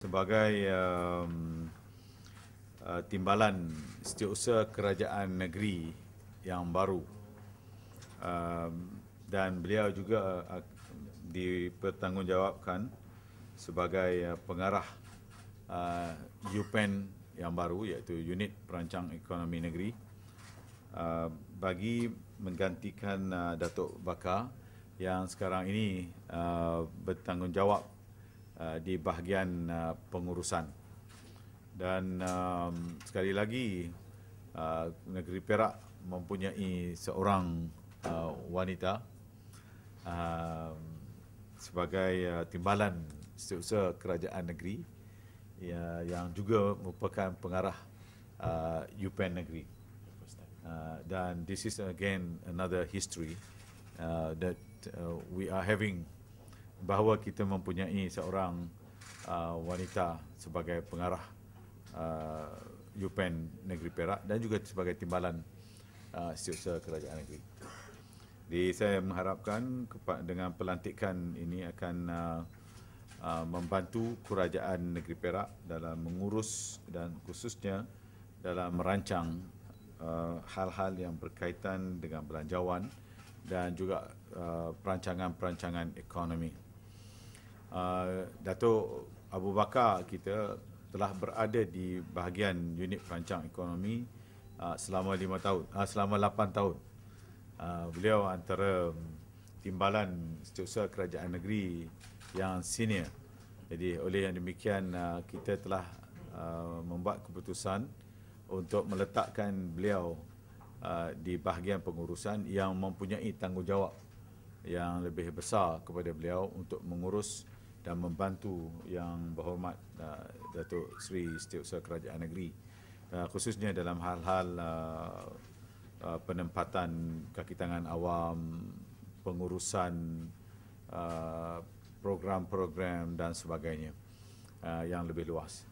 sebagai um, uh, timbalan setiausaha kerajaan negeri yang baru um, dan beliau juga uh, dipertanggungjawabkan sebagai uh, pengarah uh, UPEN yang baru iaitu unit perancang ekonomi negeri uh, bagi menggantikan uh, Datuk Bakar yang sekarang ini uh, bertanggungjawab Uh, di bahagian uh, pengurusan. Dan um, sekali lagi uh, negeri Perak mempunyai seorang uh, wanita uh, sebagai uh, timbalan setiausaha kerajaan negeri ya, yang juga merupakan pengarah uh, UPEN negeri. Uh, dan this is again another history uh, that uh, we are having bahawa kita mempunyai seorang uh, wanita sebagai pengarah uh, UPEN Negeri Perak dan juga sebagai timbalan uh, setiausaha kerajaan negeri. Jadi saya mengharapkan dengan pelantikan ini akan uh, uh, membantu kerajaan negeri Perak dalam mengurus dan khususnya dalam merancang uh, hal-hal uh, yang berkaitan dengan belanjawan dan juga uh, perancangan-perancangan uh, ekonomi uh, Datuk Abu Bakar kita telah berada di bahagian unit perancang ekonomi uh, selama lima tahun uh, selama lapan tahun. Uh, beliau antara timbalan setiausaha kerajaan negeri yang senior. Jadi oleh yang demikian uh, kita telah uh, membuat keputusan untuk meletakkan beliau uh, di bahagian pengurusan yang mempunyai tanggungjawab yang lebih besar kepada beliau untuk mengurus dan membantu yang berhormat uh, Datuk Seri Setiausaha Kerajaan Negeri uh, khususnya dalam hal-hal uh, uh, penempatan kakitangan awam pengurusan uh, program-program uh, dan sebagainya uh, yang lebih luas.